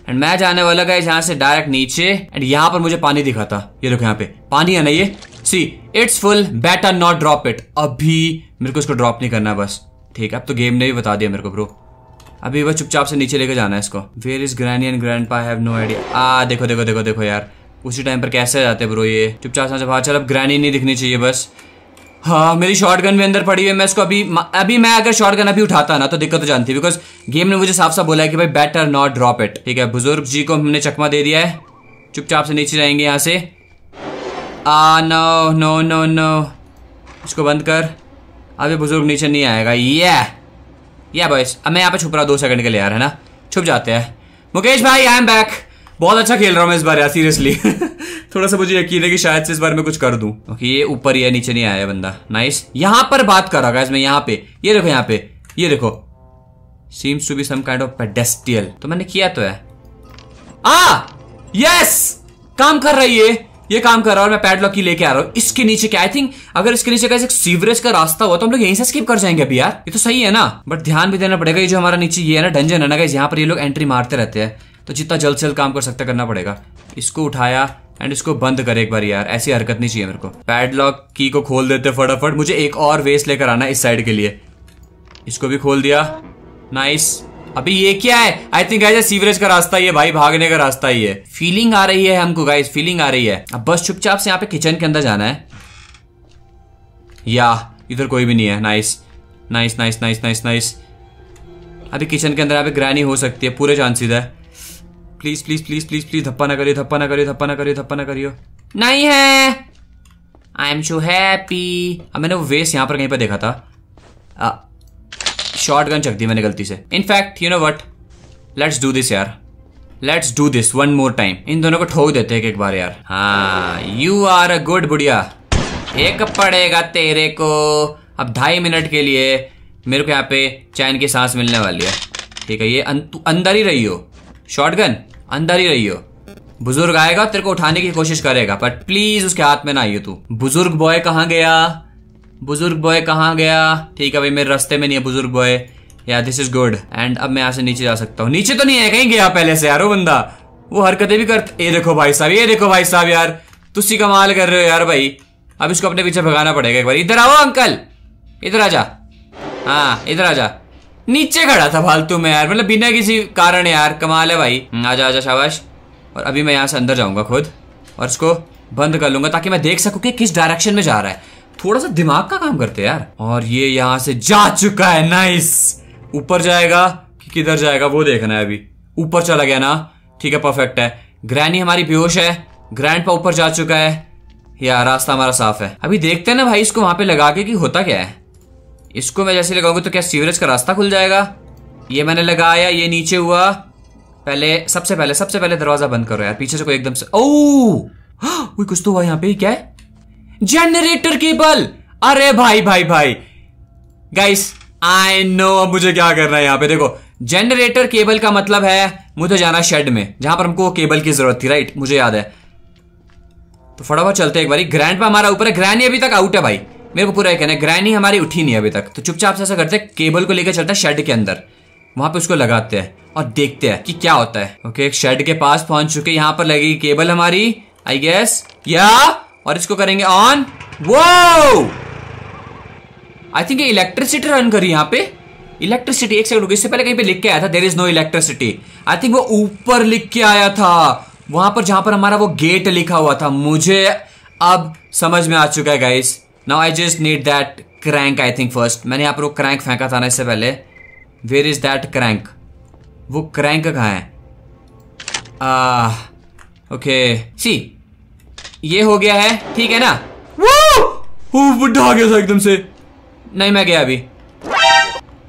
एंड मैं जाने वाला गया यहाँ से डायरेक्ट नीचे एंड यहाँ पर मुझे पानी दिखा था ये देखो यहाँ पे पानी है ना ये see it's full better not drop it अभी मेरे को इसको ड्रॉप नहीं करना बस ठीक है अब तो गेम ने भी बता दिया मेरे को ब्रो अभी बस चुपचाप से नीचे लेके जाना है इसको where is granny and grandpa no idea आ देखो देखो देखो देखो यार उसी टाइम पर कैसे जाते ब्रो ये चुपचाप से बाहर हाँ, चल अब ग्रैनी नहीं दिखनी चाहिए बस हाँ मेरी शॉर्ट गन भी अंदर पड़ी हुई है मैं इसको अभी अभी मैं अगर शॉर्ट गन अभी उठाता ना तो दिक्कत हो तो जानती बिकॉज गेम ने मुझे साफ साफ बोला है कि भाई बेटर नॉट ड्रॉप इट ठीक है बुजुर्ग जी को हमने चकमा दे दिया है चुपचाप से नीचे जाएंगे यहाँ से आ नो नो नो नो इसको बंद कर अभी बुजुर्ग नीचे नहीं आएगा ये या बॉयस अब मैं यहाँ पे छुप रहा हूँ दो सेकंड के लिए यार है ना छुप जाते हैं मुकेश भाई आई एम बैक बहुत अच्छा खेल रहा हूँ मैं इस बार यार सीरियसली थोड़ा सा मुझे यकीन है कि शायद से इस बार मैं कुछ कर दूं ओके ये ऊपर या नीचे नहीं आया बंदा नाइस यहाँ पर बात कर रहा मैं यहाँ पे ये देखो यहाँ पे ये देखो seems to be some kind of pedestal तो मैंने किया तो है आ यस काम कर रही है ये काम कर रहा है और मैं पैडलॉक की लेके आ रहा हूँ इसके नीचे क्या आई थिंक अगर इसके नीचे कैसे सीवरेज का रास्ता हुआ तो हम लोग यहीं से स्किप कर जाएंगे अभी यार ये तो सही है ना बट ध्यान भी देना पड़ेगा ये जो हमारा नीचे ये है ना डंजन है ना यहाँ पर ये लोग एंट्री मारते रहते हैं तो जितना जल्द से जल्द काम कर सकता करना पड़ेगा इसको उठाया एंड इसको बंद कर एक बार यार ऐसी हरकत नहीं चाहिए मेरे को पैडलॉक की को खोल देते फटाफट मुझे एक और वेस्ट लेकर आना इस साइड के लिए इसको भी खोल दिया नाइस अभी ये क्या है आई थिंक सीवरेज का रास्ता ही है भाई भागने का रास्ता ही है फीलिंग आ रही है हमको गाइस फीलिंग आ रही है अब बस चुपचाप से यहाँ पे किचन के अंदर जाना है या इधर कोई भी नहीं है nice nice nice nice nice nice अभी किचन के अंदर यहाँ पे ग्रैनी हो सकती है पूरे चांसेस है please please please please please धप्पा ना करिए धप्पा ना करिए धप्पा ना करिए धप्पा ना करियो नहीं है आई एम शो हैप्पी अब मैंने वो वेस्ट यहाँ पर कहीं पर देखा था शॉर्ट गन चक दी मैंने गलती से in fact you know what let's do this यार let's do this one more time इन दोनों को ठोक देते हैं एक बार यार हाँ यू आर अ गुड बुढ़िया एक पड़ेगा तेरे को अब ढाई मिनट के लिए मेरे को यहाँ पे चैन की सांस मिलने वाली है ठीक है ये अंदर ही रही हो शॉटगन अंदर ही रही हो बुजुर्ग आएगा तेरे को उठाने की कोशिश करेगा बट प्लीज उसके हाथ में ना आइयो तू बुजुर्ग बॉय कहाँ गया बुजुर्ग बॉय कहाँ गया ठीक है भाई मेरे रास्ते में नहीं है बुजुर्ग बॉय या दिस इज गुड एंड अब मैं यहां से नीचे जा सकता हूँ नीचे तो नहीं है कहीं गया पहले से यार वो बंदा वो हरकतें भी कर ये देखो भाई साहब ये देखो भाई साहब यार तुसी कमाल कर रहे हो यार भाई अब इसको अपने पीछे भगाना पड़ेगा एक बार इधर आओ अंकल इधर आ जा हाँ इधर आ जा नीचे खड़ा था फालतू में यार मतलब बिना किसी कारण यार कमाल है भाई हम्म, आजा आजा शाबाश और अभी मैं यहाँ से अंदर जाऊंगा खुद और इसको बंद कर लूंगा ताकि मैं देख सकूं कि किस डायरेक्शन में जा रहा है थोड़ा सा दिमाग का काम करते यार और ये यहाँ से जा चुका है नाइस ऊपर जाएगा कि किधर जाएगा वो देखना है अभी ऊपर चला गया ना ठीक है परफेक्ट है ग्रैनी हमारी बेहोश है ग्रैंड पा ऊपर जा चुका है यार रास्ता हमारा साफ है अभी देखते हैं ना भाई इसको वहां पे लगा के कि होता क्या है इसको मैं जैसे लगाऊंगा तो क्या सीवरेज का रास्ता खुल जाएगा ये मैंने लगाया ये नीचे हुआ पहले सबसे पहले सबसे पहले दरवाजा बंद करो यार पीछे से कोई एकदम से ओ हाँ, कुछ तो हुआ यहाँ पे क्या है जनरेटर केबल अरे भाई भाई भाई गाइस आई नो अब मुझे क्या करना है यहाँ पे देखो जनरेटर केबल का मतलब है मुझे जाना शेड में जहां पर हमको केबल की जरूरत थी राइट मुझे याद है तो फटाफट चलते एक बारी ग्रैंड पे हमारा ऊपर है ग्रैंड अभी तक आउट है भाई मेरे को पूरा कहना है ग्रैनी हमारी उठी नहीं अभी तक तो चुपचाप से ऐसा करते हैं केबल को लेकर चलते हैं शेड के अंदर वहाँ पे उसको लगाते हैं और देखते हैं कि क्या होता है ओके एक शेड के पास पहुंच चुके यहाँ पर लगेगी केबल हमारी आई गेस या और इसको करेंगे ऑन वो आई थिंक ये इलेक्ट्रिसिटी रन करी यहाँ पे इलेक्ट्रिसिटी एक सेकंड इससे पहले कहीं पे लिख के आया था there is no electricity I think वो ऊपर लिख के आया था वहां पर जहां पर हमारा वो गेट लिखा हुआ था मुझे अब समझ में आ चुका है guys now I just need that crank I think first मैंने यहाँ पर वो क्रैंक फेंका था ना इससे पहले वेयर इज दैट क्रैंक वो क्रैंक कहाँ है ओके ah, सी ये हो गया है ठीक है ना वो बुढ़ा गया था एकदम से नहीं मैं गया अभी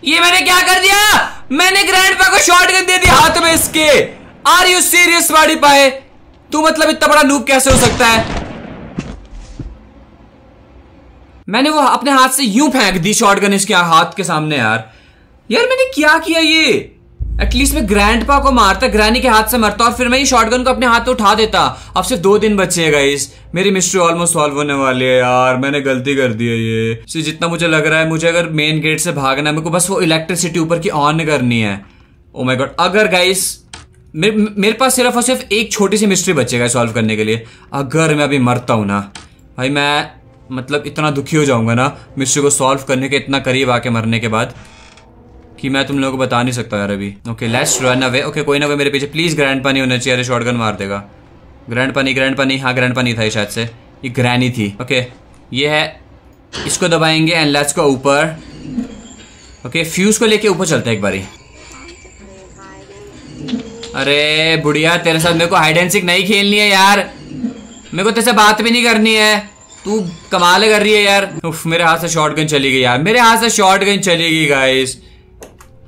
ये मैंने क्या कर दिया मैंने ग्रैंड को शॉटगन दे दिया हाथ में इसके आर यू सीरियस वाड़ी पाए तू मतलब इतना बड़ा नूप कैसे हो सकता है मैंने वो अपने हाथ से यूं फेंक दी गन इसके हाथ के सामने यार यार मैंने क्या किया ये एटलीस्ट मैं ग्रैंड पा को मारता ग्रैनी के हाथ से मरता और फिर मैं ये गन को अपने हाथ से उठा देता अब सिर्फ दो दिन बचे हैं गाइस मेरी मिस्ट्री ऑलमोस्ट सॉल्व होने वाली है यार मैंने गलती कर दी है ये सिर्फ जितना मुझे लग रहा है मुझे अगर मेन गेट से भागना है मेरे को बस वो इलेक्ट्रिसिटी ऊपर की ऑन करनी है ओ माई गॉड अगर गाइस मेरे, मेरे पास सिर्फ और सिर्फ एक छोटी सी मिस्ट्री बचेगा सॉल्व करने के लिए अगर मैं अभी मरता हूँ ना भाई मैं मतलब इतना दुखी हो जाऊंगा ना मिस्ट्री को सॉल्व करने के इतना करीब आके मरने के बाद कि मैं तुम लोगों को बता नहीं सकता यार अभी okay let's run away okay कोई ना कोई मेरे पीछे प्लीज़ ग्रैंड पानी होना चाहिए अरे शॉर्ट मार देगा ग्रैंड पानी ग्रैंड पानी हाँ ग्रैंड पानी था शायद से ये ग्रैनी थी ओके ये है इसको दबाएंगे एंड लेट्स को ऊपर ओके फ्यूज़ को लेके ऊपर चलते हैं एक बारी अरे बुढ़िया तेरे साथ मेरे को हाइड एंड सिक नहीं खेलनी है यार मेरे को तेरे से बात भी नहीं करनी है तू कमाल कर रही है यार उफ, मेरे हाथ से शॉर्ट गन चली गई यार मेरे हाथ से शॉर्ट गन चली गई गाइस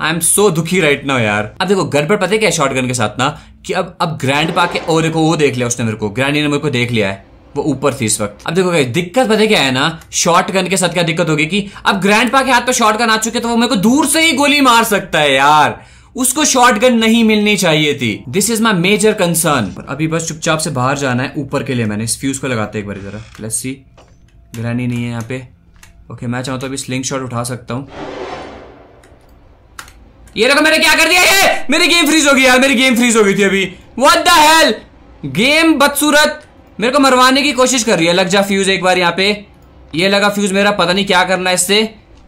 आई एम सो दुखी राइट नाउ यार अब देखो घर पर पता क्या शॉर्ट गन के साथ ना कि अब अब ग्रैंड पा के और देखो वो देख लिया उसने मेरे को ग्रैंडी ने मेरे को देख लिया है वो ऊपर थी इस वक्त अब देखो गाइस दिक्कत पता क्या है ना शॉर्ट गन के साथ क्या दिक्कत होगी कि अब ग्रैंड पा के हाथ पे शॉर्ट गन आ चुके तो वो मेरे को दूर से ही गोली मार सकता है यार उसको शॉटगन नहीं मिलनी चाहिए थी this is my major concern अभी बस चुपचाप से बाहर जाना है ऊपर के लिए मैंने इस फ्यूज को लगाते एक बार जरा लेट्स सी ग्रैनी नहीं है यहाँ पे ओके मैं चाहूँ तो अभी स्लिंग शॉट उठा सकता हूँ ये देखो मैंने क्या कर दिया ये मेरी गेम फ्रीज हो गई यार मेरी गेम फ्रीज हो गई थी अभी व्हाट द हेल गेम बदसूरत मेरे को मरवाने की कोशिश कर रही है लग जा फ्यूज एक बार यहाँ पे ये लगा फ्यूज मेरा पता नहीं क्या करना है इससे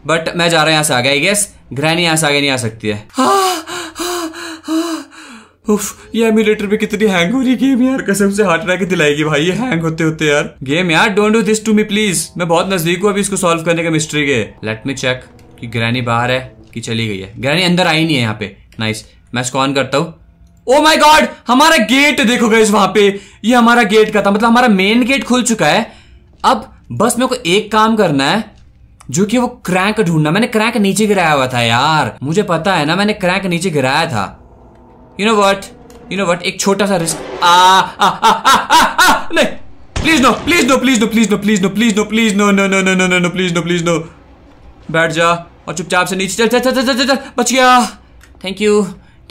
बट मैं जा रहा हूँ यहाँ से आ गया आई गेस ग्रहणी यहाँ से आगे नहीं आ सकती है हाँ। उफ ये एमुलेटर पे कितनी हैंग हो रही गेम यार कसम से हार्ट अटैक दिलाएगी भाई ये हैंग होते होते यार गेम यार don't do this to me please मैं बहुत नजदीक हूँ अभी इसको सॉल्व करने का मिस्ट्री के लेट मी चेक कि ग्रैनी बाहर है कि चली गई है ग्रैनी अंदर आई नहीं है यहाँ पे नाइस मैं इसको ऑन करता हूँ ओ माई गॉड हमारा गेट देखो गई वहां पे ये हमारा गेट का था मतलब हमारा मेन गेट खुल चुका है अब बस मेरे को एक काम करना है जो कि वो क्रैंक ढूंढना मैंने क्रैंक नीचे गिराया हुआ था यार मुझे पता है ना मैंने क्रैंक नीचे गिराया था you know what you know what एक छोटा सा रिस्क नहीं please no please no please no please no please no please no please no no no no no no no please no please no बैठ जा और चुपचाप से नीचे चल चल चल चल चल बच गया thank you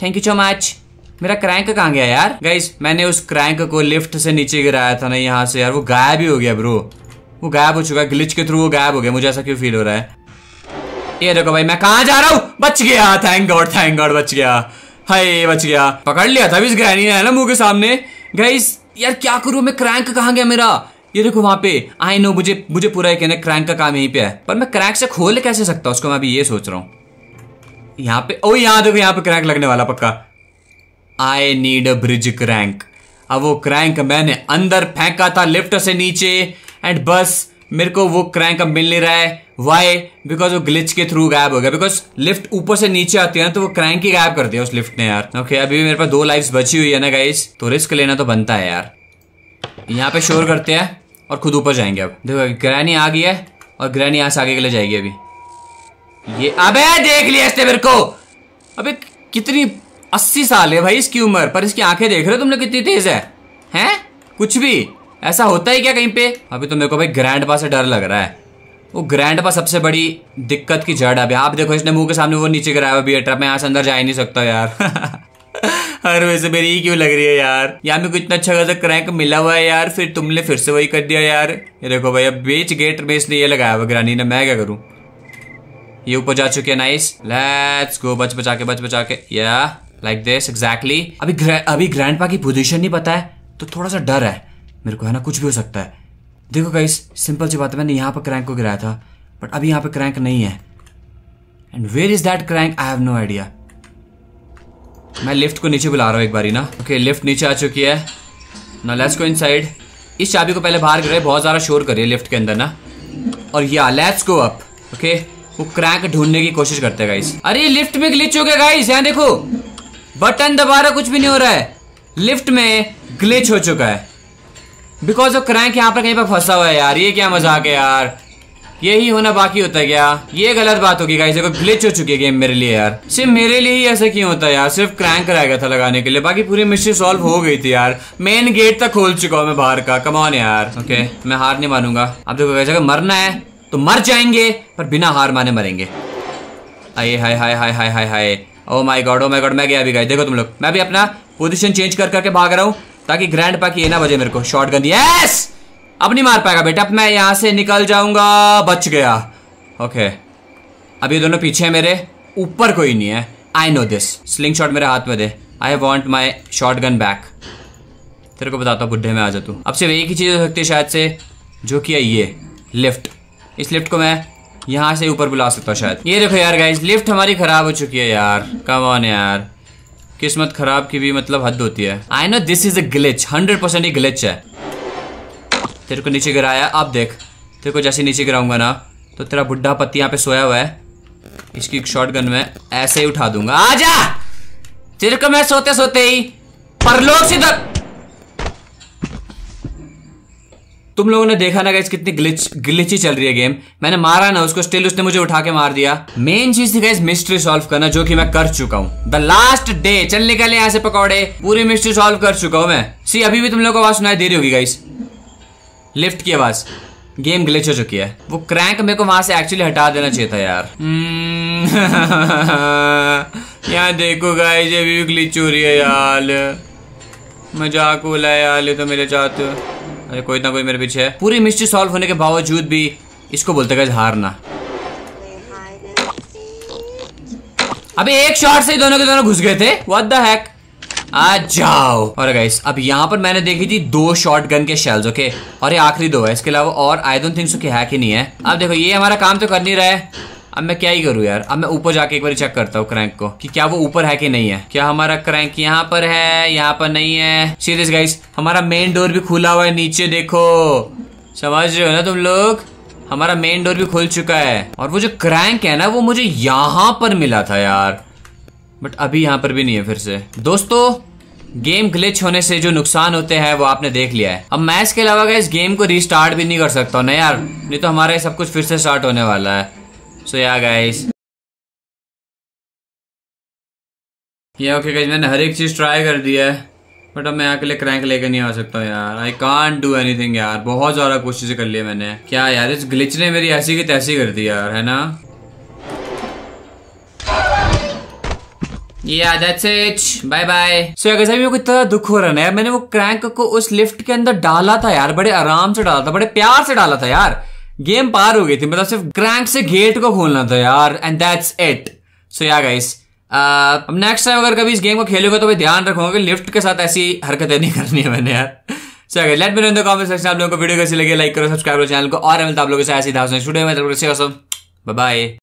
thank you so much मेरा क्रैंक कहाँ गया यार गाइस मैंने उस क्रैंक को लिफ्ट से नीचे गिराया था ना यहाँ से यार वो गायब ही हो गया ब्रो वो गायब हो चुका है ग्लिच के थ्रू वो गायब हो गया मुझे ऐसा क्यों फील हो रहा है ये देखो भाई मैं कहाँ जा रहा हूँ बच गया थैंक गॉड थैंक गॉड बच गया हाय बच गया पकड़ लिया था इस ग्रैनी ने ना मुंह के सामने गाइस यार क्या करूं मैं क्रैंक कहाँ गया मेरा ये देखो वहां पे आई नो मुझे मुझे पूरा ये कहना क्रैंक का काम यहीं पे है पर मैं क्रैंक से खोल कैसे सकता उसको मैं अभी ये सोच रहा हूँ यहाँ पे ओ यहाँ देखो यहाँ पे क्रैंक लगने वाला पक्का I need a bridge crank अब वो क्रैंक मैंने अंदर फेंका था लिफ्ट से नीचे एंड बस मेरे को वो क्रैंक अब मिल नहीं रहा है वाई बिकॉज वो ग्लिच के थ्रू गायब हो गया बिकॉज लिफ्ट ऊपर से नीचे आती है ना तो वो क्रैंक ही गायब कर दिया उस लिफ्ट ने यार ओके okay, अभी मेरे पास दो लाइफ बची हुई है ना गाइज तो रिस्क लेना तो बनता है यार यहाँ पे शोर करते हैं और खुद ऊपर जाएंगे अब देखो ग्रैनी आ गई है और ग्रैनी यहाँ से आगे के लिए जाएगी अभी ये अबे देख लिया इसने मेरे को अबे कितनी अस्सी साल है भाई इसकी उम्र पर इसकी आंखें देख रहे हो तुमने कितनी तेज है हैं कुछ भी ऐसा होता ही क्या कहीं पे अभी तो मेरे को भाई ग्रैंड पा से डर लग रहा है वो ग्रैंड पा सबसे बड़ी दिक्कत की जड़ है आप देखो इसने मुंह के सामने वो नीचे गिराया अभी ट्रैप मैं यहाँ से अंदर जा ही नहीं सकता यार हर वैसे मेरी ही क्यों लग रही है यार यहाँ मेरे को इतना अच्छा खासा क्रैंक मिला हुआ है यार फिर तुमने फिर से वही कर दिया यार ये देखो भाई अब बीच गेट में इसने ये लगाया हुआ ग्रानी ने मैं क्या करूँ ये ऊपर जा चुके हैं नाइस लेट्स गो बच बचा के बच बचा के या लाइक दिस एग्जैक्टली अभी अभी ग्रैंड पा की पोजिशन नहीं पता है तो थोड़ा सा डर है मेरे को है ना कुछ भी हो सकता है देखो गाइस सिंपल सी बात है मैंने यहाँ पर क्रैंक को गिराया था बट अभी यहाँ पर क्रैंक नहीं है and where is that crank I have no idea मैं लिफ्ट को नीचे बुला रहा हूँ एक बारी ना ओके okay, लिफ्ट नीचे आ चुकी है ना लेट्स गो इनसाइड इस चाबी को पहले बाहर गिराए बहुत ज़्यादा शोर कर रही है लिफ्ट के अंदर ना और yeah let's go up okay वो क्रैंक ढूंढने की कोशिश करते हैं गाइस अरे लिफ्ट में ग्लिच हो गया गाइस यहाँ देखो बटन दबा रहा कुछ भी नहीं हो रहा है लिफ्ट में ग्लिच हो चुका है बिकॉज ऑफ क्रैंक यहाँ पर कहीं पर फंसा हुआ है यार ये क्या मजाक है यार यही होना बाकी होता है क्या ये गलत बात होगी गाइस देखो ग्लिच हो चुकी है गेम मेरे लिए यार सिर्फ मेरे लिए ही ऐसा क्यों होता है यार सिर्फ क्रैंक रह गया था लगाने के लिए बाकी पूरी मिस्ट्री सॉल्व हो गई थी यार मेन गेट तक खोल चुका हूँ मैं बाहर का कमाने यार ओके मैं हार नहीं मानूंगा अब देखो कैसे मरना है तो मर जाएंगे पर बिना हार माने मरेंगे आये हाय हाय हाय हाय हाय हाय ओ my God O my God मैं गया अभी गाइस देखो तुम लोग मैं भी अपना पोजिशन चेंज कर करके भाग रहा हूँ ताकि ग्रैंड पा की ये ना बजे मेरे को शॉर्ट गन यस अब नहीं मार पाएगा बेटा अब मैं यहाँ से निकल जाऊंगा बच गया ओके अब ये दोनों पीछे मेरे ऊपर कोई नहीं है I know this slingshot मेरे हाथ में दे I want my shotgun back तेरे को बताता हूँ बुढ़े में आ जा तू अब सिर्फ एक ही चीज़ हो सकती है शायद से जो कि है ये लिफ्ट इस लिफ्ट को मैं यहाँ से ऊपर बुला सकता हूँ शायद ये देखो यार गाइज लिफ्ट हमारी खराब हो चुकी है यार कम ऑन यार किस्मत खराब की भी मतलब हद होती है I know this is a glitch hundred percent glitch है तेरे को नीचे गिराया अब देख तेरे को जैसे नीचे गिराऊंगा ना तो तेरा बुढ़ा पत्ती यहाँ पे सोया हुआ है इसकी शॉर्ट गन में ऐसे ही उठा दूंगा आजा तेरे को मैं सोते सोते ही परलोक से तुम लोगों ने देखा ना गाइस कितनी ग्लिच ग्लिची चल रही है गेम मैंने मारा ना उसको स्टिल उसने मुझे उठा के मार दिया मेन चीज थी गाइस मिस्ट्री सॉल्व करना जो कि मैं कर चुका हूँ द लास्ट डे चल निकले यहाँ से पकौड़े पूरी मिस्ट्री सॉल्व कर चुका हूँ मैं सी अभी भी तुम लोग को आवाज सुनाई दे रही होगी गाइस लिफ्ट की आवाज गेम ग्लिच हो चुकी है वो क्रैंक मेरे को वहां से एक्चुअली हटा देना चाहिए था यार hmm। यहाँ देखो गाइस ये भी ग्लिच हो रही है यार मजाक बोला यार ये तो मेरे चाहते अरे कोई ना कोई मेरे पीछे है पूरी मिस्ट्री सॉल्व होने के बावजूद भी इसको बोलते गए हारना अभी एक शॉट से ही दोनों के दोनों घुस गए थे व्हाट द हैक आ जाओ और गाइस अब यहाँ पर मैंने देखी थी दो शॉर्ट गन के शेल्स ओके और ये आखिरी दो है इसके अलावा और आई डोंट थिंक सो कि हैक ही नहीं है अब देखो ये हमारा काम तो कर नहीं रहा है अब मैं क्या ही करूँ यार अब मैं ऊपर जाके एक बार चेक करता हूँ क्रैंक को कि क्या वो ऊपर है कि नहीं है क्या हमारा क्रैंक यहाँ पर है यहाँ पर नहीं है सीरियस गाइस हमारा मेन डोर भी खुला हुआ है नीचे देखो समझ रहे हो ना तुम लोग हमारा मेन डोर भी खुल चुका है और वो जो क्रैंक है ना वो मुझे यहाँ पर मिला था यार बट अभी यहाँ पर भी नहीं है फिर से दोस्तों गेम ग्लिच होने से जो नुकसान होते हैं वो आपने देख लिया है अब मैं इसके अलावा इस गेम को रिस्टार्ट भी नहीं कर सकता ना यार नहीं तो हमारा सब कुछ फिर से स्टार्ट होने वाला है सो या गाइस ये ओके गाइस मैंने हर एक चीज़ ट्राई कर दिया है बट अब मैं यहाँ के लिए क्रैंक लेकर नहीं आ सकता यार आई कांट डू एनीथिंग यार बहुत ज़्यादा कोशिश कर लिया मैंने क्या यार इस ग्लिच ने मेरी ऐसी की तैसी कर दी यार है ना बाय इतना दुख हो रहा है मैंने वो क्रैंक को उस लिफ्ट के अंदर डाला था यार बड़े आराम से डाला था बड़े प्यार से डाला था यार गेम पार हो गई थी मतलब सिर्फ क्रैंक से गेट को खोलना था यार and that's it so yeah guys अब नेक्स्ट टाइम अगर कभी इस गेम को खेलोगे तो भाई ध्यान रखोगे कि लिफ्ट के साथ ऐसी हरकतें नहीं करनी है मैंने यार so yeah guys let me know in the comment section आप लोगों को वीडियो कैसी लगी लाइक करो सब्सक्राइब करो चैनल को और मिलता तो तो आप लोगों से ऐसी धाउस धास स्टूडियो में बाय बाय